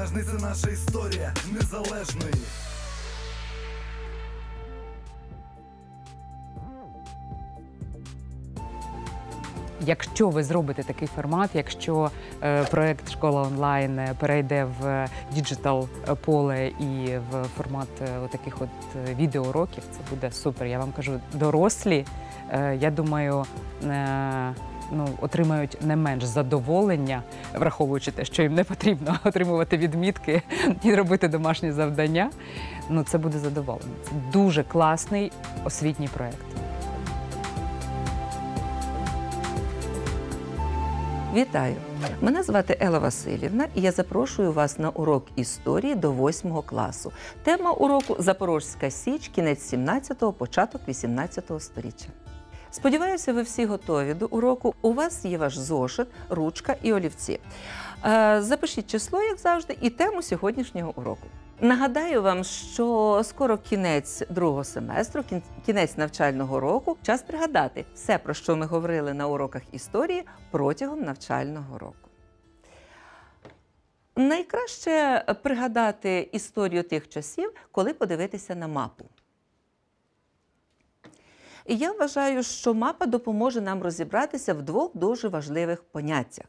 ножниці наша історія незалежної. Якщо ви зробите такий формат, якщо е, проект школа онлайн перейде в діджитал поле і в формат е, таких от е, відеоуроків, це буде супер. Я вам кажу, дорослі. Е, я думаю. Е, ну, отримають не менш задоволення, враховуючи те, що їм не потрібно отримувати відмітки і робити домашні завдання. Ну це буде задоволення. Це дуже класний освітній проєкт. Вітаю! Мене звати Ела Васильівна, і я запрошую вас на урок історії до 8 класу. Тема уроку Запорозька Січ, кінець 17-го, початок 18-го століття. Сподіваюся, ви всі готові до уроку. У вас є ваш зошит, ручка і олівці. Е, запишіть число, як завжди, і тему сьогоднішнього уроку. Нагадаю вам, що скоро кінець другого семестру, кінець навчального року, час пригадати все, про що ми говорили на уроках історії протягом навчального року. Найкраще пригадати історію тих часів, коли подивитися на мапу. І я вважаю, що мапа допоможе нам розібратися в двох дуже важливих поняттях.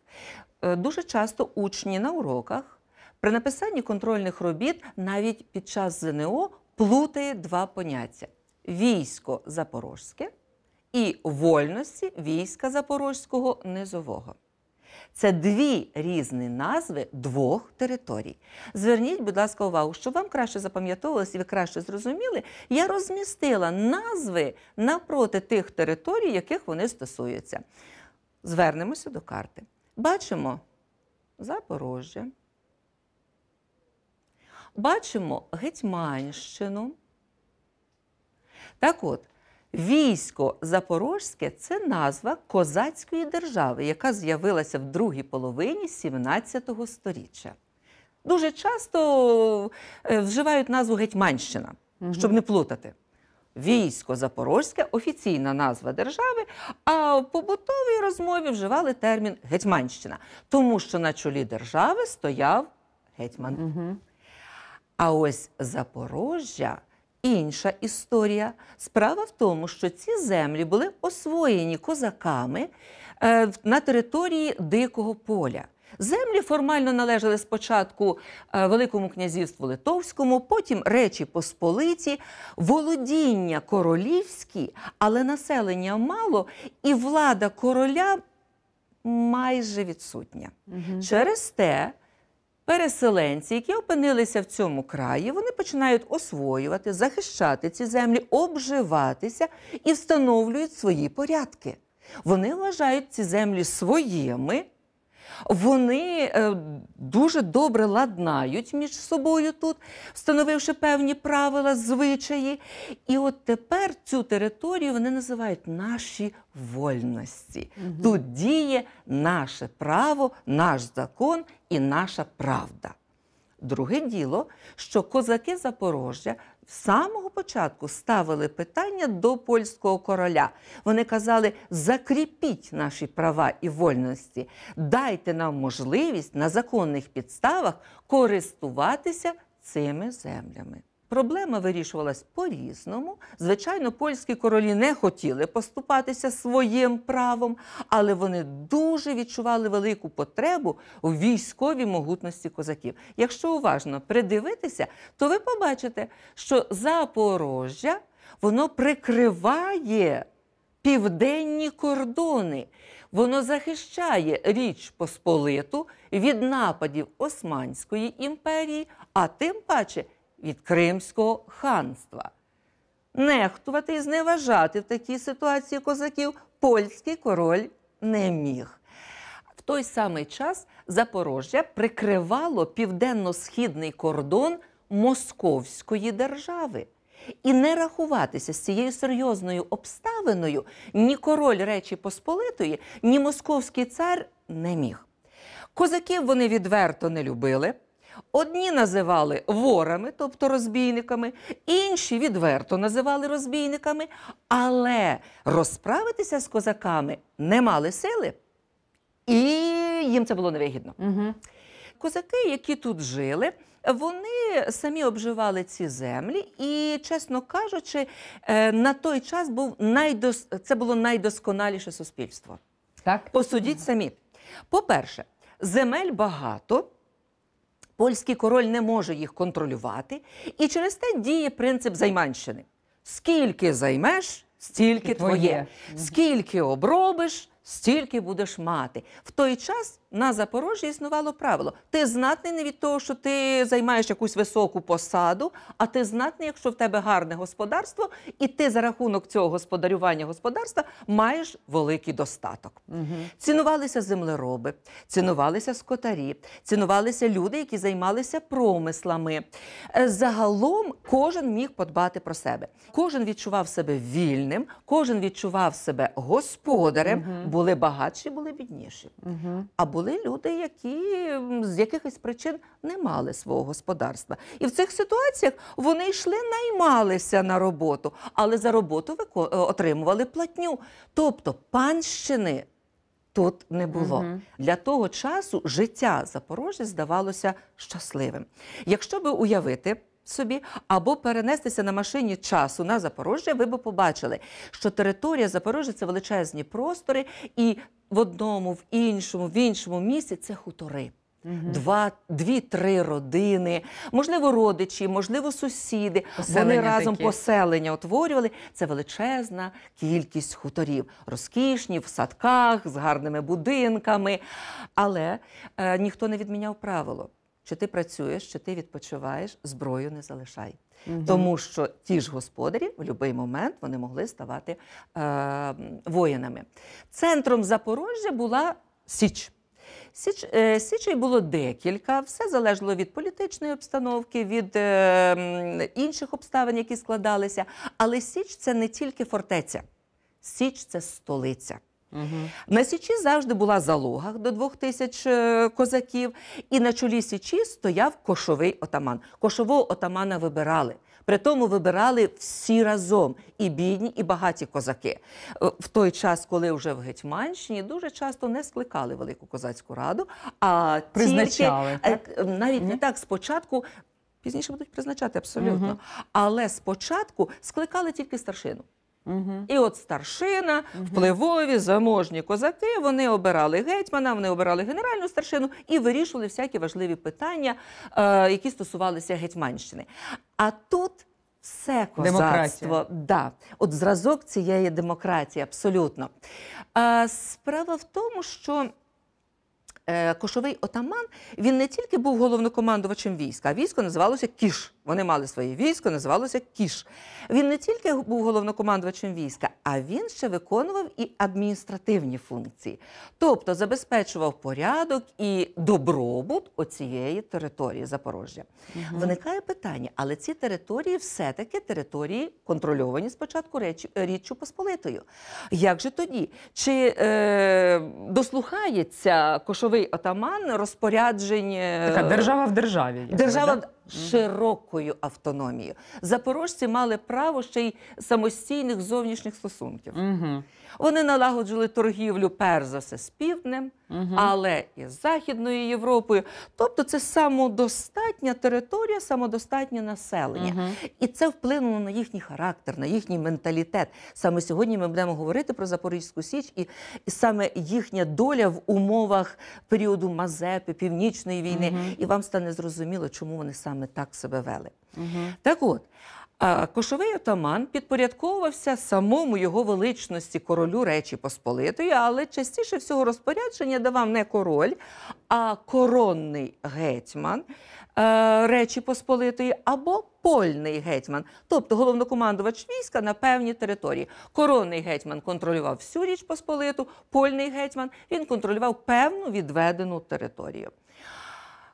Е, дуже часто учні на уроках при написанні контрольних робіт навіть під час ЗНО плутає два поняття: військо запорожське і вольності війська запорозького низового. Це дві різні назви двох територій. Зверніть, будь ласка, увагу, щоб вам краще запам'ятовувалось і ви краще зрозуміли. Я розмістила назви навпроти тих територій, яких вони стосуються. Звернемося до карти. Бачимо Запорожжя. Бачимо Гетьманщину. Так от, Військо Запорожське це назва козацької держави, яка з'явилася в другій половині 17 століття. Дуже часто е, вживають назву Гетьманщина, щоб не плутати. Військо Запорозьке офіційна назва держави, а в побутовій розмові вживали термін Гетьманщина, тому що на чолі держави стояв гетьман. А ось Запорожжя інша історія. Справа в тому, що ці землі були освоєні козаками е, на території Дикого поля. Землі формально належали спочатку е, Великому князівству Литовському, потім Речі Посполиті, володіння королівські, але населення мало, і влада короля майже відсутня. Угу. Через те Переселенці, які опинилися в цьому краї, вони починають освоювати, захищати ці землі, обживатися і встановлюють свої порядки. Вони вважають ці землі своїми. Вони е, дуже добре ладнають між собою тут, встановивши певні правила, звичаї. І от тепер цю територію вони називають наші вольності. Угу. Тут діє наше право, наш закон і наша правда. Друге діло, що козаки Запорожжя з самого початку ставили питання до польського короля. Вони казали: закріпіть наші права і вольності, дайте нам можливість на законних підставах користуватися цими землями. Проблема вирішувалась по-різному. Звичайно, польські королі не хотіли поступатися своїм правом, але вони дуже відчували велику потребу у військовій могутності козаків. Якщо уважно придивитися, то ви побачите, що Запорожжя воно прикриває південні кордони, воно захищає Річ Посполиту від нападів Османської імперії, а тим паче від Кримського ханства. Нехтувати і зневажати в такій ситуації козаків польський король не міг. В той самий час Запорожжя прикривало південно-східний кордон Московської держави. І не рахуватися з цією серйозною обставиною ні король Речі Посполитої, ні московський цар не міг. Козаків вони відверто не любили. Одні називали ворами, тобто розбійниками, інші відверто називали розбійниками, але розправитися з козаками не мали сили, і їм це було невигідно. Угу. Козаки, які тут жили, вони самі обживали ці землі, і, чесно кажучи, е, на той час був найдос... це було найдосконаліше суспільство. Так? Посудіть самі. По-перше, земель багато. Польський король не може їх контролювати, і через те діє принцип займанщини: скільки займеш, стільки твоє, скільки обробиш, стільки будеш мати. В той час на Запорожжі існувало правило: ти знатний не від того, що ти займаєш якусь високу посаду, а ти знатний, якщо в тебе гарне господарство, і ти за рахунок цього господарювання господарства маєш великий достаток. Угу. Цінувалися землероби, цінувалися скотарі, цінувалися люди, які займалися промислами. Е, загалом кожен міг подбати про себе. Кожен відчував себе вільним, кожен відчував себе господарем, угу. були багатші, були бідніші. Угу. Або були люди, які з якихось причин не мали свого господарства. І в цих ситуаціях вони йшли, наймалися на роботу, але за роботу е, отримували платню. Тобто панщини. Тут не було uh для того часу життя Запорожжя здавалося щасливим. Якщо би уявити собі або перенестися на машині часу на Запорожжя, ви б побачили, що територія Запорожжя це величезні простори і в одному, в іншому, в іншому місці це хутори. Угу. Два, дві-три родини, можливо, родичі, можливо, сусіди. Поселення Вони разом такі. поселення утворювали. Це величезна кількість хуторів, розкішні, в садках, з гарними будинками. Але е, ніхто не відміняв правило. Чи ти працюєш, чи ти відпочиваєш, зброю не залишай. Угу. Тому що ті ж господарі в будь-який момент вони могли ставати е, воїнами. Центром Запорожжя була Січ. Січ, е, Січей було декілька, все залежало від політичної обстановки, від е, інших обставин, які складалися. Але Січ це не тільки фортеця, Січ це столиця. Угу. На Січі завжди була залога до двох тисяч е, козаків, і на чолі Січі стояв кошовий отаман. Кошового отамана вибирали. Притому вибирали всі разом і бідні, і багаті козаки. Е, в той час, коли вже в Гетьманщині, дуже часто не скликали велику козацьку раду, а призначали тільки, так? Е, навіть не так спочатку. Пізніше будуть призначати абсолютно, uh але спочатку скликали тільки старшину. І от старшина, впливові, заможні козаки, вони обирали гетьмана, вони обирали генеральну старшину і вирішували всякі важливі питання, е, які стосувалися Гетьманщини. А тут все козацтво. Да. От зразок цієї демократії, абсолютно. Е, справа в тому, що. Е, кошовий отаман він не тільки був головнокомандувачем війська, а військо називалося Кіш. Вони мали своє військо, називалося Кіш. Він не тільки був головнокомандувачем війська, а він ще виконував і адміністративні функції, тобто забезпечував порядок і добробут оцієї території Запорожжя. Угу. Виникає питання, але ці території все-таки території контрольовані спочатку речі, Річчю Посполитою. Як же тоді? Чи е, дослухається кошовий отаман розпоряджень? Така держава в державі. Держава... Так? широкою автономією. Запорожці мали право ще й самостійних зовнішніх стосунків. Угу. Вони налагоджували торгівлю перш за все з півднем але і з Західною Європою. Тобто це самодостатня територія, самодостатнє населення. І це вплинуло на їхній характер, на їхній менталітет. Саме сьогодні ми будемо говорити про Запорізьку Січ і, саме їхня доля в умовах періоду Мазепи, Північної війни. І вам стане зрозуміло, чому вони саме так себе вели. Так от. А кошовий отаман підпорядковувався самому його величності королю Речі Посполитої, але частіше всього розпорядження давав не король, а коронний гетьман е, Речі Посполитої або польний гетьман, тобто головнокомандувач війська на певній території. Коронний гетьман контролював всю Річ Посполиту, польний гетьман він контролював певну відведену територію.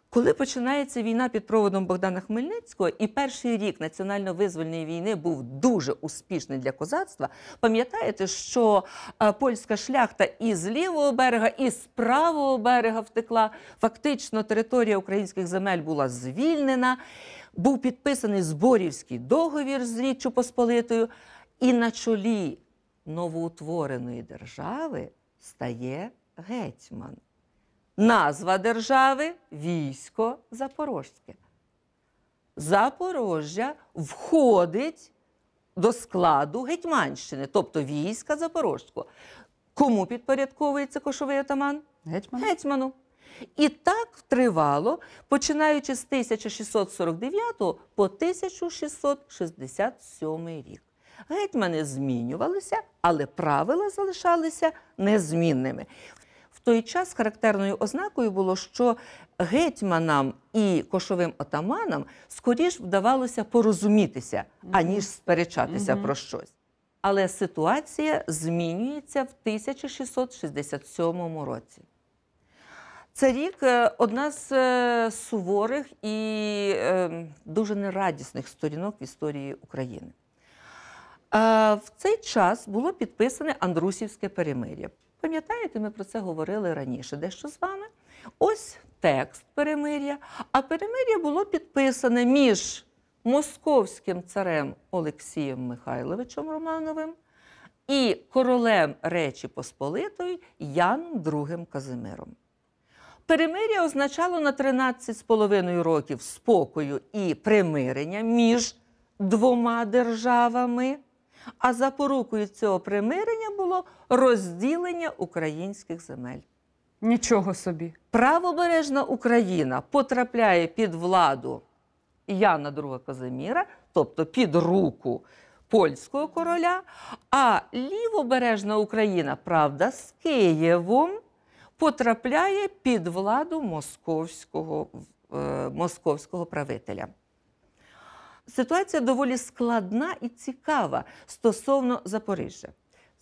Коли починається війна під проводом Богдана Хмельницького, і перший рік національно-визвольної війни був дуже успішний для козацтва, пам'ятаєте, що е, польська шляхта і з лівого берега, і з правого берега втекла. Фактично, територія українських земель була звільнена, був підписаний зборівський договір з Річчю Посполитою, і на чолі новоутвореної держави стає гетьман. Назва держави військо запорожське Запорожжя входить до складу Гетьманщини, тобто війська Запорозького. Кому підпорядковується кошовий атаман? Гетьман. Гетьману. І так тривало, починаючи з 1649 по 1667 рік. Гетьмани змінювалися, але правила залишалися незмінними той час характерною ознакою було, що гетьманам і кошовим отаманам скоріш вдавалося порозумітися, аніж сперечатися про щось. Але ситуація змінюється в 1667 році. Це рік е, одна з е, суворих і е, дуже нерадісних сторінок в історії України. В цей час було підписане Андрусівське перемир'я. Пам'ятаєте, ми про це говорили раніше дещо з вами. Ось текст перемир'я. А перемир'я було підписане між московським царем Олексієм Михайловичем Романовим і королем Речі Посполитої Яном II Казимиром. Перемир'я означало на 13,5 років спокою і примирення між двома державами. А запорукою цього примирення було розділення українських земель. Нічого собі. Правобережна Україна потрапляє під владу Яна II Казиміра, тобто під руку польського короля, а лівобережна Україна, правда, з Києвом потрапляє під владу московського, е, московського правителя. Ситуація доволі складна і цікава стосовно Запоріжжя.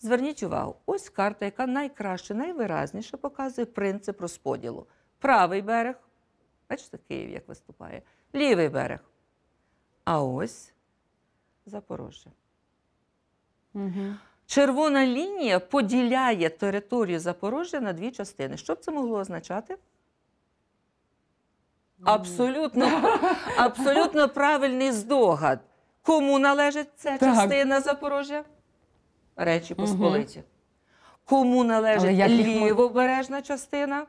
Зверніть увагу, ось карта, яка найкраще, найвиразніше показує принцип розподілу. Правий берег, бачите, Київ як виступає, лівий берег. А ось Запорожжя. Угу. Червона лінія поділяє територію Запорожжя на дві частини. Що б це могло означати? Абсолютно абсолютно правильний здогад. Кому належить ця частина Запорожжя? Речі Посполиті. Кому належить лівобережна частина?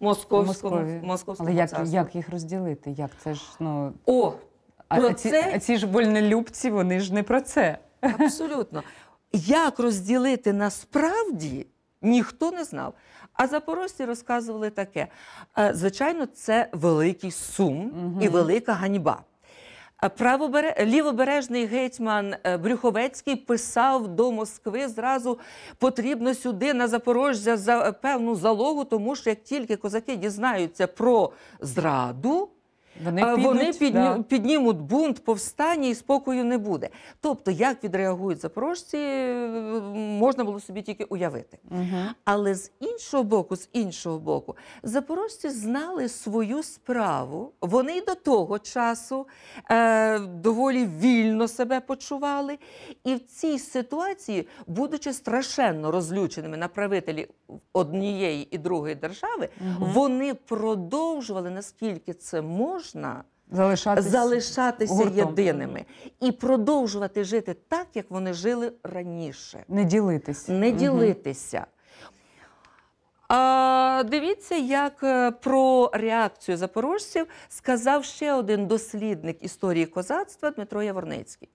Московському Московському. Але як їх розділити? Як це ж ну О, а, про ці, це... ці ж вольнолюбці, вони ж не про це. Абсолютно. Як розділити насправді ніхто не знав. А запорожці розказували таке: е, звичайно, це великий сум і велика ганьба. Е, правобере... лівобережний гетьман е, Брюховецький писав до Москви зразу потрібно сюди на Запорожжя за певну залогу, тому що як тільки козаки дізнаються про зраду. Вони підуть, вони підні... да. піднімуть бунт, повстання і спокою не буде. Тобто, як відреагують запорожці, можна було собі тільки уявити. Угу. Але з іншого боку, з іншого боку, запорожці знали свою справу. Вони й до того часу е, доволі вільно себе почували. І в цій ситуації, будучи страшенно розлюченими на правителі однієї і другої держави, угу. вони продовжували наскільки це може можна залишатися, залишатися єдиними і продовжувати жити так, як вони жили раніше. Не ділитися. Не ділитися. А, Дивіться, як е, про реакцію запорожців сказав ще один дослідник історії козацтва Дмитро Яворницький.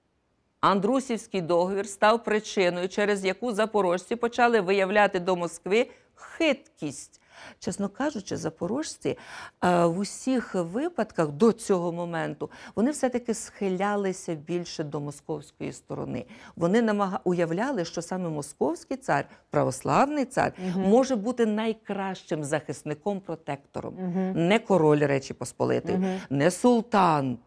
Андрусівський договір став причиною, через яку запорожці почали виявляти до Москви хиткість чесно кажучи, запорожці е, в усіх випадках до цього моменту вони все-таки схилялися більше до московської сторони. Вони намага уявляли, що саме московський цар, православний цар, угу. може бути найкращим захисником, протектором, угу. не король Речі Посполитої, угу. не султан.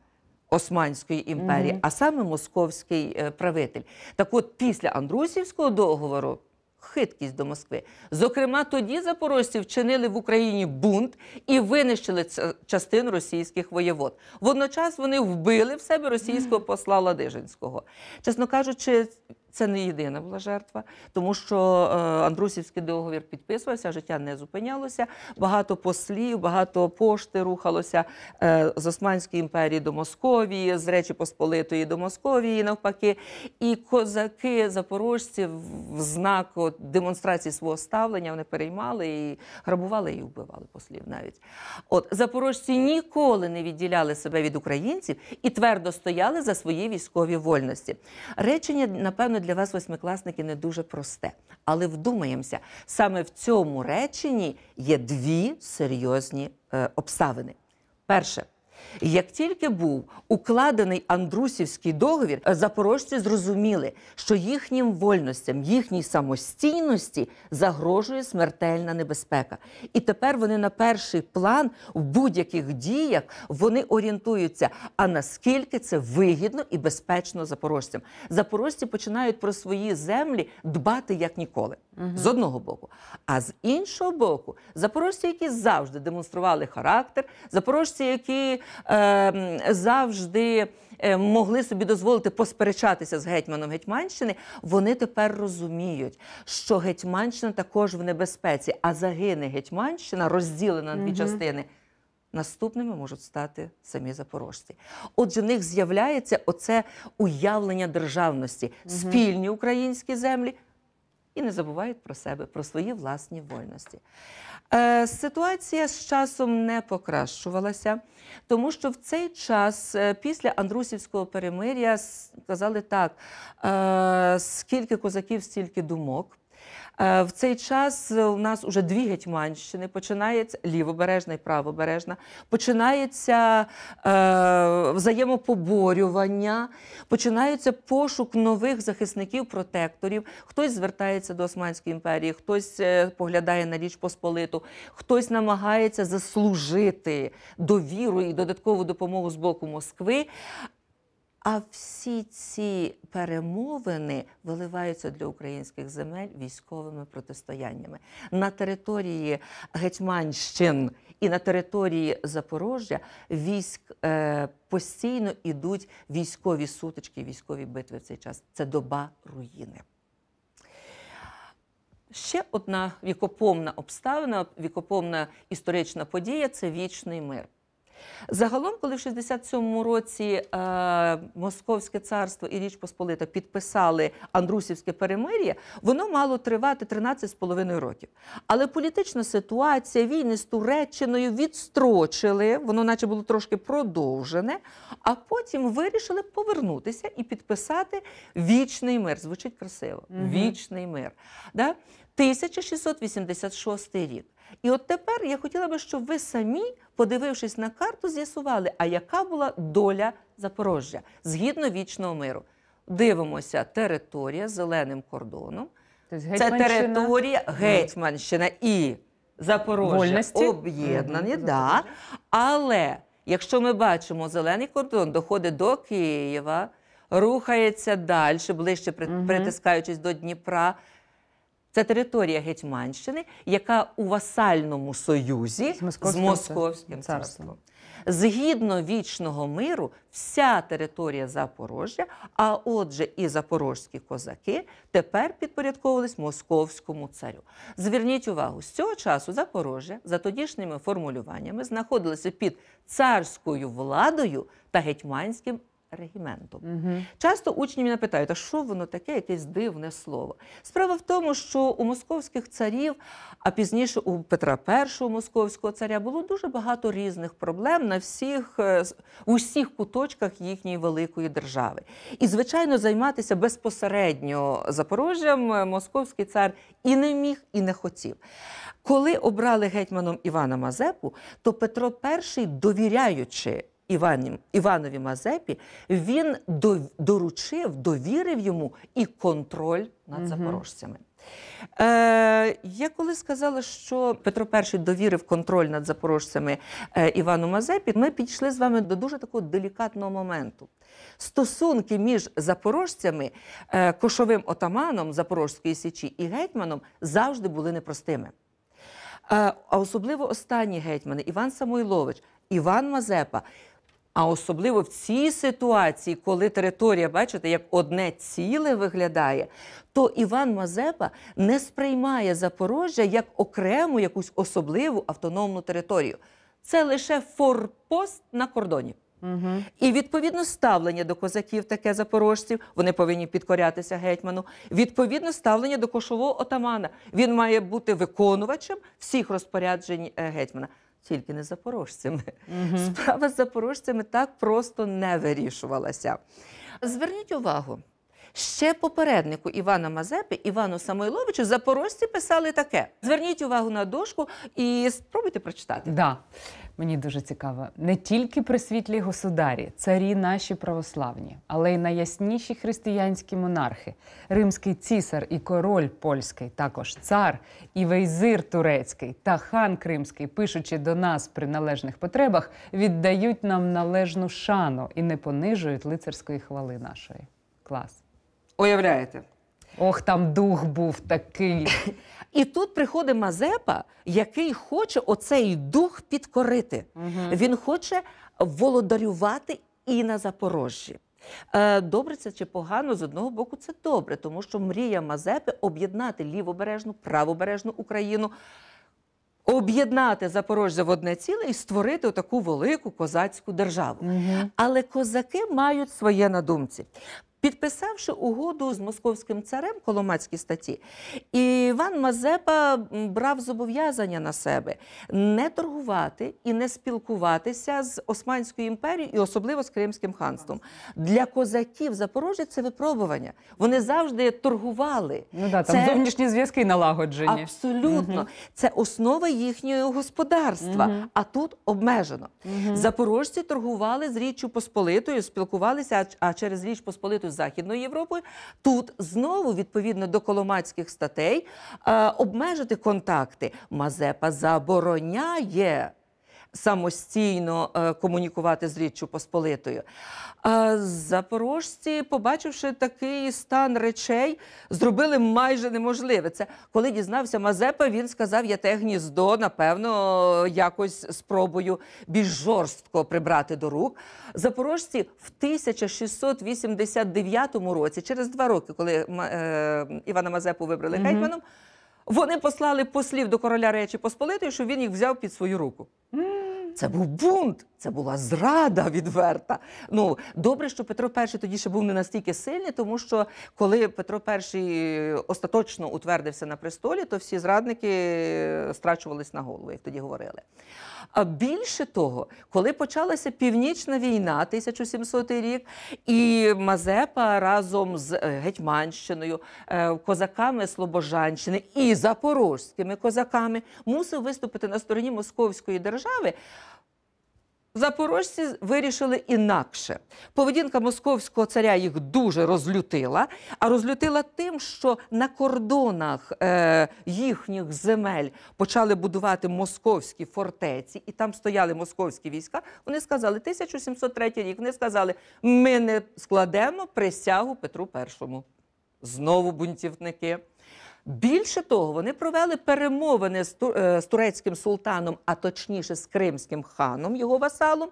Османської імперії, mm -hmm. а саме московський е, правитель, так от після Андрусівського договору хиткість до Москви. Зокрема, тоді запорожці вчинили в Україні бунт і винищили частину російських воєвод. Водночас вони вбили в себе російського посла Ладижинського. Чесно кажучи, це не єдина була жертва, тому що е, Андрусівський договір підписувався, життя не зупинялося. Багато послів, багато пошти рухалося е, з Османської імперії до Московії, з Речі Посполитої до Московії, навпаки. І козаки запорожці в знак демонстрації свого ставлення вони переймали і грабували і вбивали послів. Навіть от запорожці ніколи не відділяли себе від українців і твердо стояли за свої військові вольності. Речення, напевно напевно, для вас, восьмикласники, не дуже просте. Але вдумаємося, саме в цьому реченні є дві серйозні е, обставини. Перше. Як тільки був укладений Андрусівський договір, е, запорожці зрозуміли, що їхнім вольностям, їхній самостійності загрожує смертельна небезпека. І тепер вони на перший план в будь-яких діях вони орієнтуються, а наскільки це вигідно і безпечно запорожцям. Запорожці починають про свої землі дбати як ніколи. З одного боку. А з іншого боку, запорожці, які завжди демонстрували характер, запорожці, які Ем, завжди е, могли собі дозволити посперечатися з гетьманом Гетьманщини, вони тепер розуміють, що Гетьманщина також в небезпеці, а загине Гетьманщина розділена на дві частини. Наступними можуть стати самі запорожці. Отже, в них з'являється оце уявлення державності, спільні українські землі і не забувають про себе, про свої власні вольності. Е, Ситуація з часом не покращувалася, тому що в цей час, е, після Андрусівського перемир'я, сказали так: е, скільки козаків, стільки думок. Е, в цей час е, у нас уже дві гетьманщини. Починається лівобережна і правобережна, починається е, взаємопоборювання, починається пошук нових захисників, протекторів. Хтось звертається до Османської імперії, хтось е, поглядає на Річ Посполиту, хтось намагається заслужити довіру і додаткову допомогу з боку Москви. А всі ці перемовини виливаються для українських земель військовими протистояннями на території Гетьманщин і на території Запорожжя військ е, постійно ідуть військові сутички, військові битви в цей час. Це доба руїни. Ще одна вікоповна обставина, вікоповна історична подія це вічний мир. Загалом, коли в 67 році е, Московське царство і Річ Посполита підписали Андрусівське перемир'я, воно мало тривати 13,5 років. Але політична ситуація, війни з Туреччиною відстрочили, воно, наче було трошки продовжене, а потім вирішили повернутися і підписати вічний мир. Звучить красиво. Угу. Вічний мир. Да? 1686 рік. І от тепер я хотіла би, щоб ви самі, подивившись на карту, з'ясували, а яка була доля Запорожжя згідно вічного миру. Дивимося, територія зеленим кордоном. Це територія Гетьманщина і Запорожжя об'єднані, да. але якщо ми бачимо, зелений кордон доходить до Києва, рухається далі, ближче притискаючись до Дніпра. Це територія Гетьманщини, яка у васальному союзі з московським, з московським царством. царством. Згідно вічного миру, вся територія Запорожжя, а отже, і запорожські козаки тепер підпорядковувались московському царю. Зверніть увагу, з цього часу Запорожжя за тодішніми формулюваннями знаходилося під царською владою та гетьманським регіментом. Угу. Часто учні мене питають, а що воно таке, якесь дивне слово. Справа в тому, що у московських царів, а пізніше у Петра І московського царя, було дуже багато різних проблем на всіх е, у куточках їхньої великої держави. І, звичайно, займатися безпосередньо Запорожжям е, московський цар і не міг, і не хотів. Коли обрали гетьманом Івана Мазепу, то Петро І, довіряючи Іванів, Іванові Мазепі, він доручив, довірив йому і контроль над запорожцями. Е, Я коли сказала, що Петро І довірив контроль над запорожцями е, Івану Мазепі, ми підійшли з вами до дуже такого делікатного моменту. Стосунки між запорожцями, е, кошовим отаманом Запорожської січі і гетьманом завжди були непростими. Е, а особливо останні гетьмани Іван Самойлович, Іван Мазепа а особливо в цій ситуації, коли територія, бачите, як одне ціле виглядає, то Іван Мазепа не сприймає Запорожжя як окрему якусь особливу автономну територію. Це лише форпост на кордоні. Угу. І відповідно ставлення до козаків, таке запорожців, вони повинні підкорятися гетьману. Відповідно, ставлення до кошового отамана. Він має бути виконувачем всіх розпоряджень е, гетьмана тільки не запорожцями. Угу. Справа з запорожцями так просто не вирішувалася. Зверніть увагу, Ще попереднику Івана Мазепи, Івану Самойловичу, запорожці писали таке: зверніть увагу на дошку і спробуйте прочитати. Да. Мені дуже цікаво не тільки при світлі государі, царі наші православні, але й найясніші християнські монархи, римський цісар і король польський, також цар і вейзир турецький та хан кримський, пишучи до нас при належних потребах, віддають нам належну шану і не понижують лицарської хвали нашої. Клас. Уявляєте? Ох, там дух був такий. І тут приходить Мазепа, який хоче оцей дух підкорити. Угу. Він хоче володарювати і на Запорожжі. Е, добре, це чи погано з одного боку, це добре, тому що мрія Мазепи об'єднати лівобережну, правобережну Україну, об'єднати Запорожжя в одне ціле і створити таку велику козацьку державу. Угу. Але козаки мають своє на думці підписавши угоду з московським царем Коломацькі статті, Іван Мазепа брав зобов'язання на себе не торгувати і не спілкуватися з Османською імперією і особливо з Кримським ханством. Для козаків Запорожжя це випробування. Вони завжди торгували. Ну да, там це... зовнішні зв'язки налагоджені. Абсолютно, угу. це основа їхнього господарства. Угу. А тут обмежено. Угу. Запорожці торгували з Річчю Посполитою, спілкувалися, а через Річ Посполиту. Штатів Західної Європи тут знову відповідно до коломацьких статей е, обмежити контакти. Мазепа забороняє самостійно е, комунікувати з Річчю Посполитою. А запорожці, побачивши такий стан речей, зробили майже неможливе. Це коли дізнався Мазепа, він сказав: я те гніздо, напевно, якось спробую більш жорстко прибрати до рук. Запорожці в 1689 році, через два роки, коли е, Івана Мазепу вибрали mm -hmm. гетьманом. Вони послали послів до короля Речі Посполитої, щоб він їх взяв під свою руку. Це був бунт, це була зрада відверта. Ну добре, що Петро І тоді ще був не настільки сильний, тому що коли Петро І остаточно утвердився на престолі, то всі зрадники е, страчувались на голову, як тоді говорили. А більше того, коли почалася північна війна, 1700 рік, і Мазепа разом з е, Гетьманщиною, е, козаками Слобожанщини і запорозькими козаками мусив виступити на стороні Московської держави. Запорожці вирішили інакше. Поведінка московського царя їх дуже розлютила, а розлютила тим, що на кордонах е, їхніх земель почали будувати московські фортеці, і там стояли московські війська. Вони сказали 1703 рік. Вони сказали, ми не складемо присягу Петру І. Знову бунтівники. Більше того, вони провели перемовини е, з турецьким султаном, а точніше з кримським ханом, його васалом,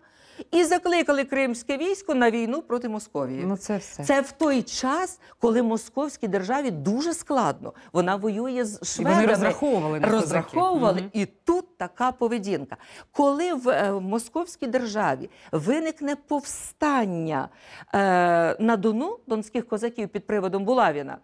і закликали кримське військо на війну проти Московії. Ну Це все це в той час, коли московській державі дуже складно. Вона воює з шведами. І вони розраховували розраховували, угу. і тут така поведінка. Коли е, в московській державі виникне повстання е, на Дону донських козаків під приводом Булавіна.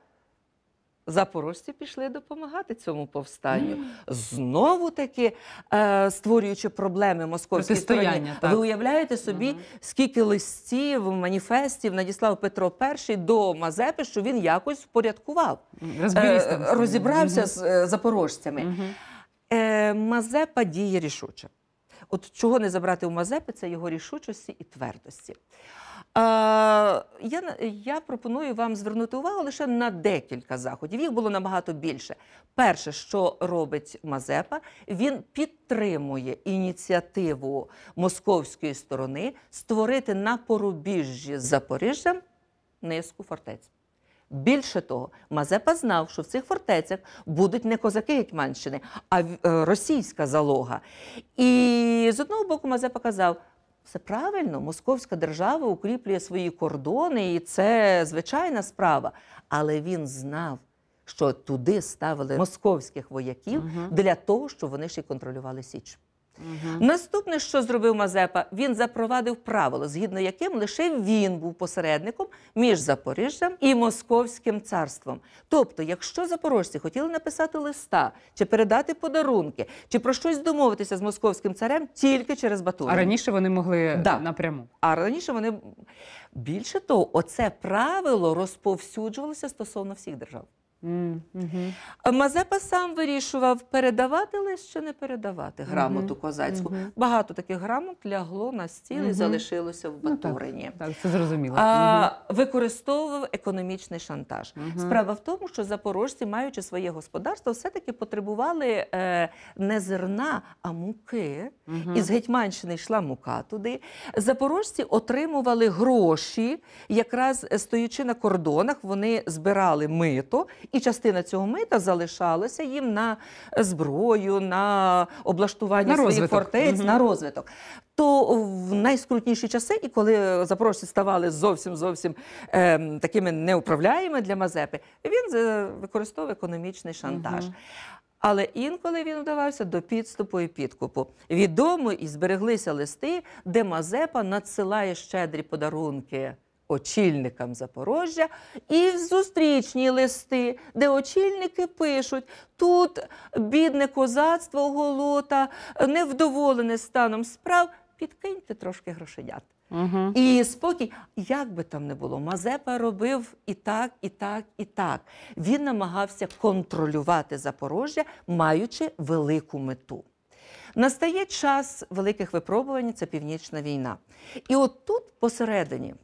Запорожці пішли допомагати цьому повстанню, знову таки е, створюючи проблеми московській стороні. Так. Ви уявляєте собі, uh -huh. скільки листів, маніфестів надіслав Петро І до Мазепи, що він якось впорядкував, е, розібрався uh -huh. з е, запорожцями. Uh -huh. е, Мазепа діє рішуче. От чого не забрати у Мазепи, це його рішучості і твердості. Е, я я пропоную вам звернути увагу лише на декілька заходів. Їх було набагато більше. Перше, що робить Мазепа, він підтримує ініціативу московської сторони створити на порубіжжі з Запоріжжям низку фортець. Більше того, Мазепа знав, що в цих фортецях будуть не козаки Гетьманщини, а е, російська залога. І з одного боку Мазепа казав. Все правильно, московська держава укріплює свої кордони, і це звичайна справа. Але він знав, що туди ставили московських вояків угу. для того, щоб вони ще контролювали Січ. Угу. Наступне, що зробив Мазепа, він запровадив правило, згідно яким лише він був посередником між Запоріжжям і Московським царством. Тобто, якщо запорожці хотіли написати листа чи передати подарунки, чи про щось домовитися з московським царем тільки через Батурина. А раніше вони могли да. напряму. А раніше вони більше того, оце правило розповсюджувалося стосовно всіх держав. Mm Мазепа сам вирішував, передавати лише чи не передавати грамоту mm козацьку. Mm Багато таких грамот лягло на стіл mm і залишилося в Батурині. Ну, так, так, це зрозуміло. А, Використовував економічний шантаж. Mm Справа в тому, що запорожці, маючи своє господарство, все-таки потребували е, не зерна, а муки. Mm -hmm. Із Гетьманщини йшла мука туди. Запорожці отримували гроші, якраз е, стоячи на кордонах, вони збирали мито і частина цього мита залишалася їм на е, зброю, на облаштування на своїх фортець, угу. на розвиток. То в найскрутніші часи, і коли е, запорожці ставали зовсім зовсім е, такими неуправляєми для Мазепи, він е, використовував економічний шантаж. Угу. Але інколи він вдавався до підступу і підкупу. Відомо і збереглися листи, де Мазепа надсилає щедрі подарунки очільникам Запорожжя, і в зустрічні листи, де очільники пишуть: тут бідне козацтво голота, невдоволене станом справ, підкиньте трошки грошенят. Угу. І спокій, як би там не було, Мазепа робив і так, і так, і так. Він намагався контролювати Запорожжя, маючи велику мету. Настає час великих випробувань це північна війна. І от тут посередині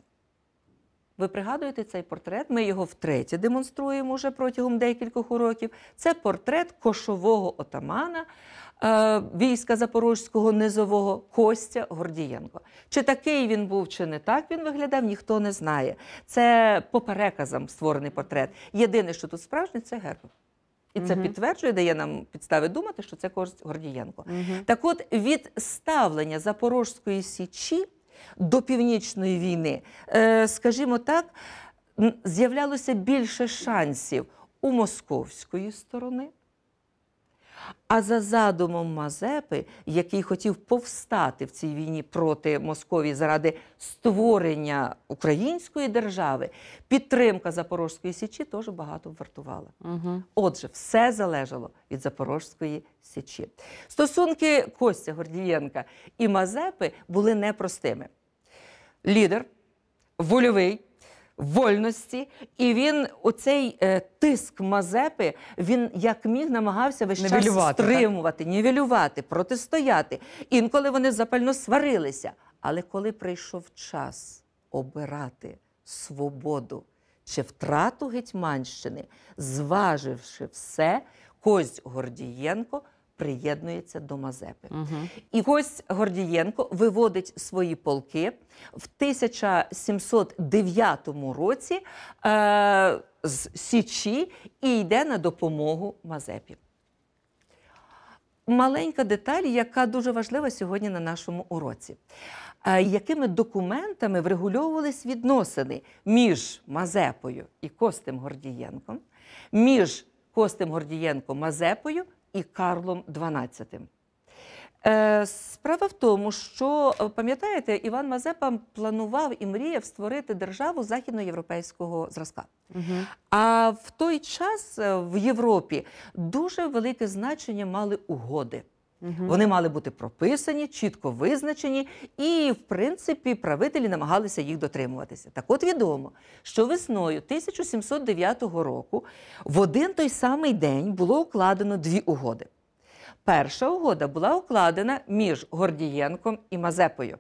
ви пригадуєте цей портрет? Ми його втретє демонструємо вже протягом декількох уроків. Це портрет кошового отамана е, війська запорозького низового Костя Гордієнко. Чи такий він був, чи не так він виглядав, ніхто не знає. Це по переказам створений портрет. Єдине, що тут справжнє, це герб. І це угу. підтверджує, дає нам підстави думати, що це користь Гордієнко. Угу. Так, от від ставлення Запорожської січі до північної війни, е, скажімо так, з'являлося більше шансів у московської сторони. А за задумом Мазепи, який хотів повстати в цій війні проти Московії заради створення української держави, підтримка Запорожської січі теж багато вартувала. Угу. Отже, все залежало від Запорожської січі. Стосунки Костя Гордієнка і Мазепи були непростими. Лідер, вольовий, вольності, і він у цей е, тиск Мазепи він як міг намагався весь час стримувати, так? нівелювати, протистояти. Інколи вони запально сварилися. Але коли прийшов час обирати свободу чи втрату Гетьманщини, зваживши все, Кость Гордієнко приєднується до Мазепи. Угу. І гость Гордієнко виводить свої полки в 1709 році е, з Січі і йде на допомогу Мазепі. Маленька деталь, яка дуже важлива сьогодні на нашому уроці, е, якими документами врегульовувались відносини між Мазепою і Костем Гордієнком, між Костем Гордієнком Мазепою і Карлом XII. Е, справа в тому, що е, пам'ятаєте, Іван Мазепа планував і мріяв створити державу західноєвропейського зразка. Угу. А в той час е, в Європі дуже велике значення мали угоди. Угу. Вони мали бути прописані, чітко визначені, і, в принципі, правителі намагалися їх дотримуватися. Так от відомо, що весною 1709 року в один той самий день було укладено дві угоди. Перша угода була укладена між Гордієнком і Мазепою.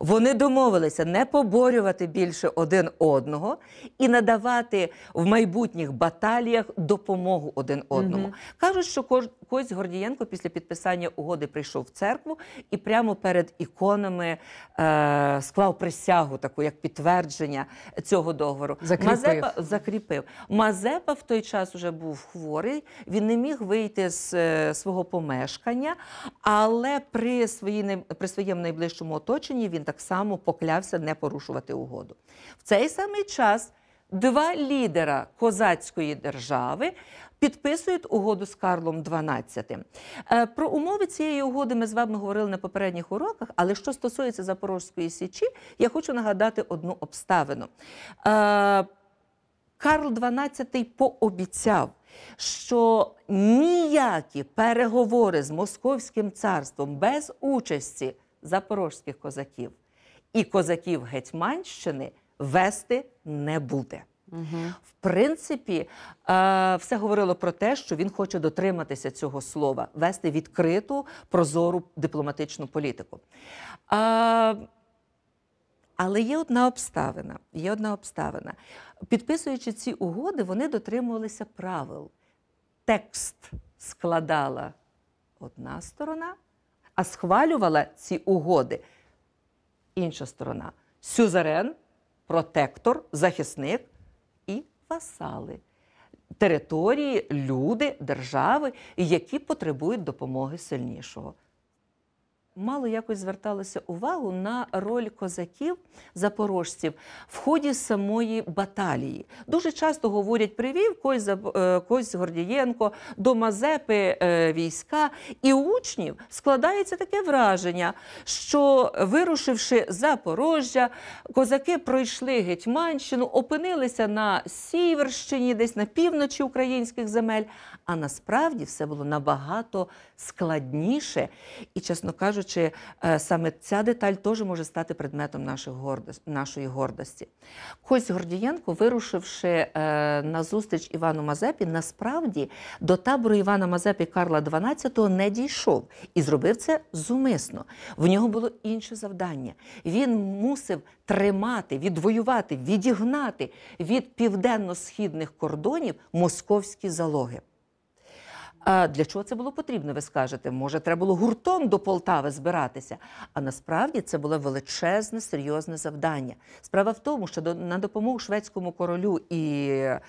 Вони домовилися не поборювати більше один одного і надавати в майбутніх баталіях допомогу один одному. Угу. Кажуть, що Кось Гордієнко після підписання угоди прийшов в церкву і прямо перед іконами е, склав присягу, таку як підтвердження цього договору. Закріпив. Мазепа закріпив. Мазепа в той час вже був хворий, він не міг вийти з е, свого помешкання, але при, свої, при своєму найближчому оточенні він так само поклявся не порушувати угоду. В цей самий час два лідера козацької держави. Підписують угоду з Карлом XII. Е, про умови цієї угоди ми з вами говорили на попередніх уроках, але що стосується Запорозької Січі, я хочу нагадати одну обставину. Е, Карл XII пообіцяв, що ніякі переговори з Московським царством без участі запорожських козаків і козаків Гетьманщини вести не буде. Угу. В принципі, е, все говорило про те, що він хоче дотриматися цього слова, вести відкриту прозору дипломатичну політику. Е, але є одна обставина. Є одна обставина. Підписуючи ці угоди, вони дотримувалися правил. Текст складала одна сторона а схвалювала ці угоди інша сторона сюзерен, протектор, захисник і васали. Території, люди, держави, які потребують допомоги сильнішого. Мало якось зверталося увагу на роль козаків, запорожців в ході самої баталії. Дуже часто говорять привів Кось, е, Кось Гордієнко до Мазепи е, війська, і у учнів складається таке враження, що, вирушивши Запорожжя, козаки пройшли Гетьманщину, опинилися на Сіверщині, десь на півночі українських земель. А насправді все було набагато складніше і, чесно кажучи, чи е, саме ця деталь теж може стати предметом нашої гордості. Кось Гордієнко, вирушивши е, на зустріч Івану Мазепі, насправді до табору Івана Мазепі Карла XII не дійшов і зробив це зумисно. В нього було інше завдання. Він мусив тримати, відвоювати, відігнати від південно-східних кордонів московські залоги. А Для чого це було потрібно, ви скажете? Може, треба було гуртом до Полтави збиратися. А насправді це було величезне, серйозне завдання. Справа в тому, що на допомогу шведському королю і е,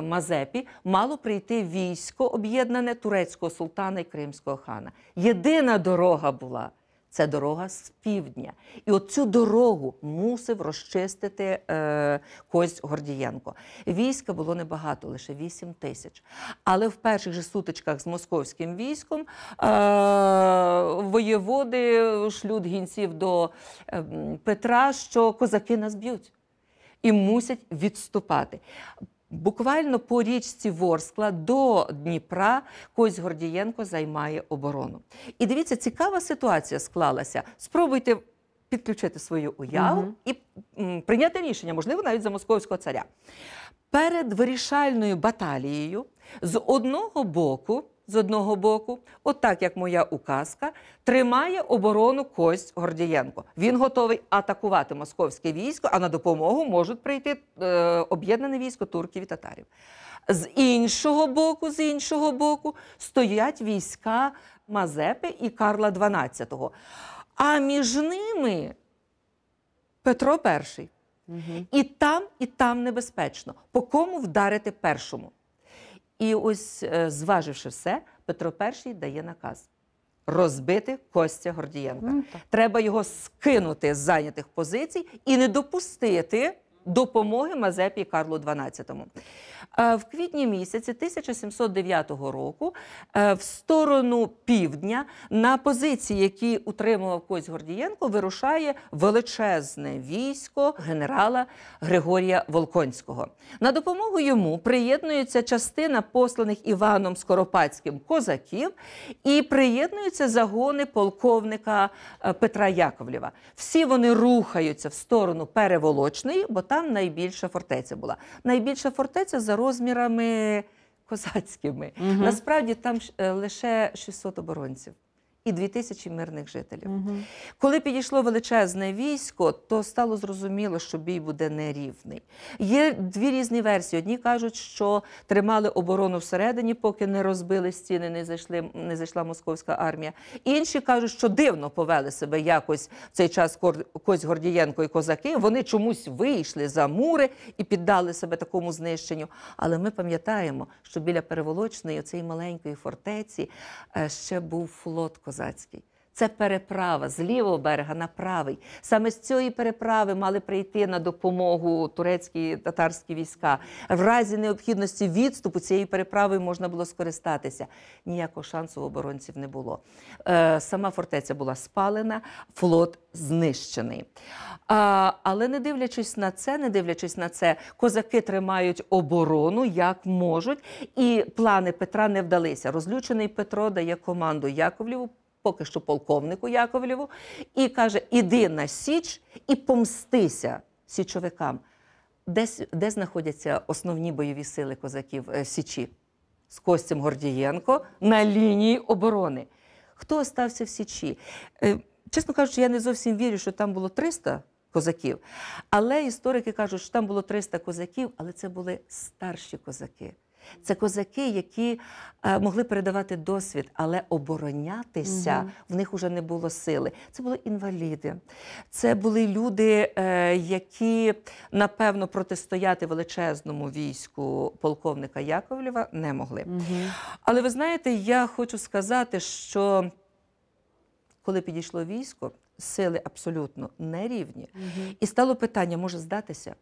Мазепі мало прийти військо об'єднане турецького султана і кримського хана. Єдина дорога була. Це дорога з півдня, і оцю дорогу мусив розчистити е, Кость Гордієнко. Війська було небагато, лише 8 тисяч. Але в перших же сутичках з московським військом е, воєводи шлют гінців до е, Петра, що козаки нас б'ють і мусять відступати. Буквально по річці Ворскла до Дніпра Кось Гордієнко займає оборону. І дивіться, цікава ситуація склалася. Спробуйте підключити свою уяву угу. і прийняти рішення, можливо, навіть за московського царя. Перед вирішальною баталією з одного боку з одного боку, отак от як моя указка, тримає оборону кость Гордієнко. Він готовий атакувати московське військо, а на допомогу можуть прийти е, об'єднане військо турків і татарів. З іншого боку, з іншого боку, стоять війська Мазепи і Карла XII. А між ними Петро І. Угу. І там, і там небезпечно. По кому вдарити першому? І ось, е, зваживши все, Петро І дає наказ розбити Костя Гордієнка. Ну, Треба його скинути з зайнятих позицій і не допустити допомоги Мазепі Карлу XII. Е, в квітні місяці 1709 року е, в сторону півдня на позиції, які утримував Кось Гордієнко, вирушає величезне військо генерала Григорія Волконського. На допомогу йому приєднується частина посланих Іваном Скоропадським козаків і приєднуються загони полковника е, Петра Яковлєва. Всі вони рухаються в сторону переволочної, бо там найбільша фортеця була. Найбільша фортеця за розмірами козацькими. Угу. Насправді там е, лише 600 оборонців і 2 тисячі мирних жителів. Угу. Коли підійшло величезне військо, то стало зрозуміло, що бій буде нерівний. Є дві різні версії. Одні кажуть, що тримали оборону всередині, поки не розбили стіни, не зайшли, не зайшла московська армія. Інші кажуть, що дивно повели себе якось в цей час Кось Гордієнко і козаки. Вони чомусь вийшли за мури і піддали себе такому знищенню. Але ми пам'ятаємо, що біля переволочної оцеї маленької фортеці е, ще був флот козаків козацький. Це переправа з лівого берега на правий. Саме з цієї переправи мали прийти на допомогу турецькі татарські війська. В разі необхідності відступу цієї переправи можна було скористатися. Ніякого шансу в оборонців не було. Е, Сама фортеця була спалена, флот знищений. А, Але не дивлячись на це, не дивлячись на це, козаки тримають оборону як можуть, і плани Петра не вдалися. Розлючений Петро дає команду Яковліву поки що полковнику Яковлєву, і каже: Іди на Січ і помстися січовикам. Десь, де знаходяться основні бойові сили козаків е, Січі з Костям Гордієнко на лінії оборони. Хто остався в Січі? Е, чесно кажучи, я не зовсім вірю, що там було 300 козаків. Але історики кажуть, що там було 300 козаків, але це були старші козаки. Це козаки, які е, могли передавати досвід, але оборонятися угу. в них вже не було сили. Це були інваліди, це були люди, е, які напевно протистояти величезному війську полковника Яковлєва не могли. Угу. Але ви знаєте, я хочу сказати, що коли підійшло військо, сили абсолютно нерівні, угу. і стало питання, може здатися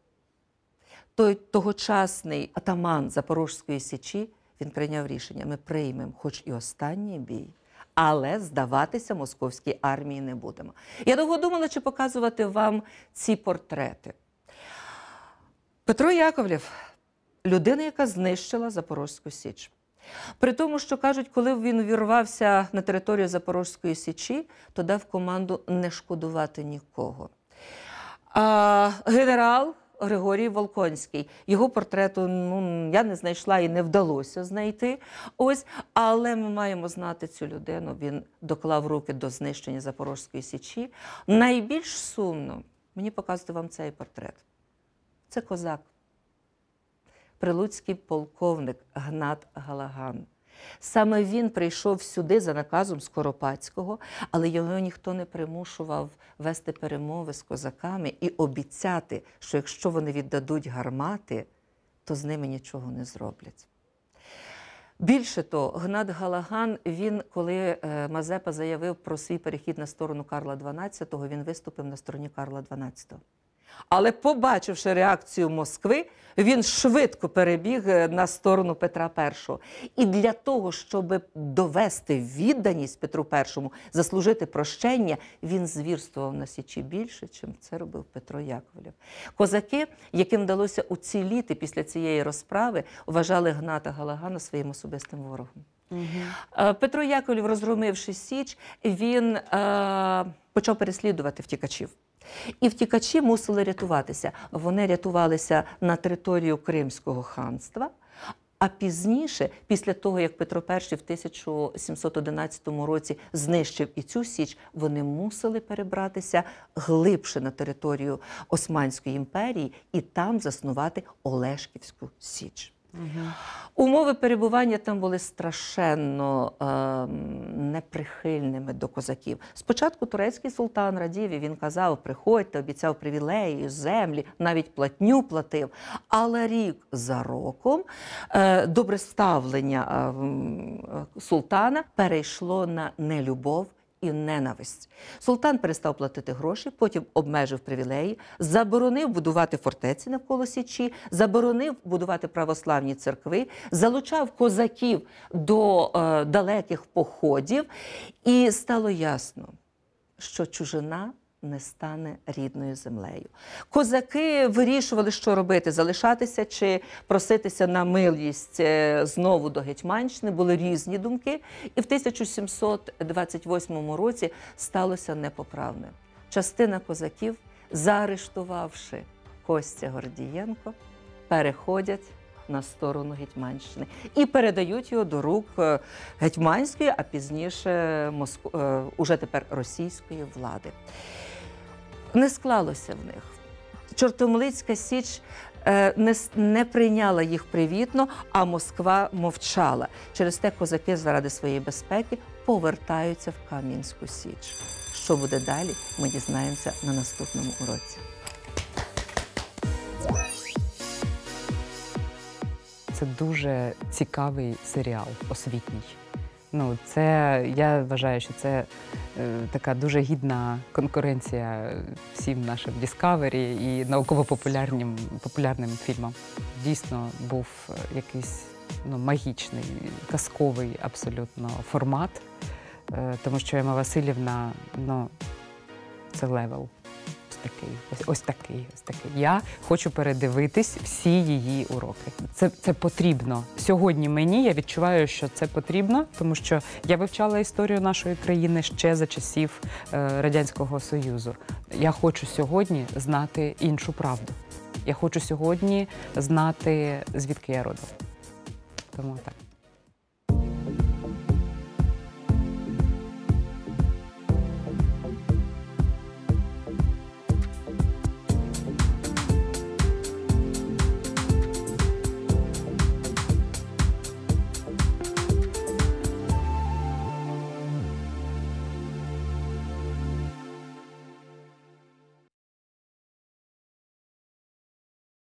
той тогочасний атаман Запорожської січі він прийняв рішення: ми приймемо, хоч і останній бій. Але здаватися московській армії не будемо. Я довго думала, чи показувати вам ці портрети. Петро Яковлєв людина, яка знищила Запорозьку Січ. При тому, що кажуть, коли він вірвався на територію Запорозької Січі, то дав команду не шкодувати нікого. А, Генерал Григорій Волконський. Його портрету ну я не знайшла і не вдалося знайти. Ось, але ми маємо знати цю людину. Він доклав руки до знищення Запорозької січі. Найбільш сумно мені показувати вам цей портрет. Це козак, прилуцький полковник Гнат Галаган. Саме він прийшов сюди за наказом Скоропадського, але його ніхто не примушував вести перемови з козаками і обіцяти, що якщо вони віддадуть гармати, то з ними нічого не зроблять. Більше того, Гнат Галаган, він, коли е, Мазепа заявив про свій перехід на сторону Карла XII, він виступив на стороні Карла XII. Але, побачивши реакцію Москви, він швидко перебіг е, на сторону Петра І. І для того, щоб довести відданість Петру І, заслужити прощення, він звірствував на січі більше, ніж це робив Петро Яковлев. Козаки, яким вдалося уціліти після цієї розправи, вважали Гната Галагана своїм особистим ворогом. Угу. Петро Яковлєв, розгромивши Січ, він е, почав переслідувати втікачів. І втікачі мусили рятуватися. Вони рятувалися на територію Кримського ханства. А пізніше, після того як Петро І в 1711 році знищив і цю січ, вони мусили перебратися глибше на територію Османської імперії і там заснувати Олешківську Січ. Умови перебування там були страшенно е, неприхильними до козаків. Спочатку турецький султан радів і він казав: приходьте, обіцяв привілеї, землі, навіть платню платив. Але рік за роком е, добре ставлення е, султана перейшло на нелюбов і ненависть. Султан перестав платити гроші, потім обмежив привілеї, заборонив будувати фортеці навколо Січі, заборонив будувати православні церкви, залучав козаків до е, далеких походів, і стало ясно, що чужина не стане рідною землею. Козаки вирішували, що робити: залишатися чи проситися на милість е, знову до Гетьманщини. Були різні думки, і в 1728 році сталося непоправне. Частина козаків, заарештувавши Костя Гордієнко, переходять. На сторону Гетьманщини і передають його до рук е, гетьманської, а пізніше е, моск... уже тепер російської влади не склалося в них. Чортомлицька Січ е, не прийняла їх привітно, а Москва мовчала. Через те козаки заради своєї безпеки повертаються в Кам'янську Січ. Що буде далі? Ми дізнаємося на наступному уроці. Це дуже цікавий серіал освітній. Ну, це я вважаю, що це е, така дуже гідна конкуренція всім нашим Діскавері і науково-популярним популярним фільмам. Дійсно, був е, якийсь ну, магічний, казковий абсолютно формат, е, тому що Ема Васильівна, ну це левел такий, ось, ось такий, ось такий. Я хочу передивитись всі її уроки. Це це потрібно сьогодні. Мені я відчуваю, що це потрібно, тому що я вивчала історію нашої країни ще за часів е, радянського союзу. Я хочу сьогодні знати іншу правду. Я хочу сьогодні знати звідки я родом. Тому так.